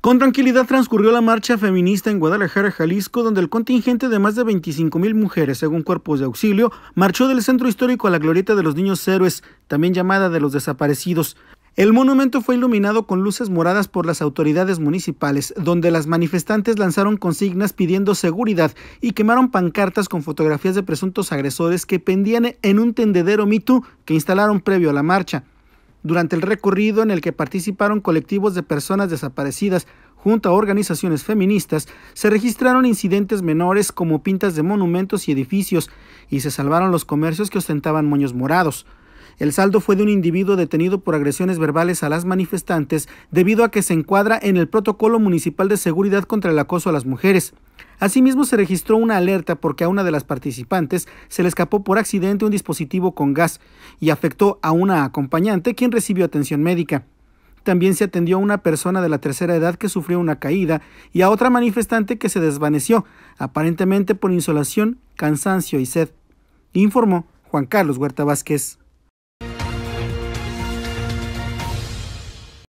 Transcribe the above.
Con tranquilidad transcurrió la marcha feminista en Guadalajara, Jalisco, donde el contingente de más de 25.000 mujeres, según cuerpos de auxilio, marchó del centro histórico a la glorieta de los niños héroes, también llamada de los desaparecidos. El monumento fue iluminado con luces moradas por las autoridades municipales, donde las manifestantes lanzaron consignas pidiendo seguridad y quemaron pancartas con fotografías de presuntos agresores que pendían en un tendedero mito que instalaron previo a la marcha durante el recorrido en el que participaron colectivos de personas desaparecidas junto a organizaciones feministas, se registraron incidentes menores como pintas de monumentos y edificios, y se salvaron los comercios que ostentaban moños morados. El saldo fue de un individuo detenido por agresiones verbales a las manifestantes debido a que se encuadra en el protocolo municipal de seguridad contra el acoso a las mujeres. Asimismo, se registró una alerta porque a una de las participantes se le escapó por accidente un dispositivo con gas y afectó a una acompañante quien recibió atención médica. También se atendió a una persona de la tercera edad que sufrió una caída y a otra manifestante que se desvaneció, aparentemente por insolación, cansancio y sed, informó Juan Carlos Huerta Vázquez.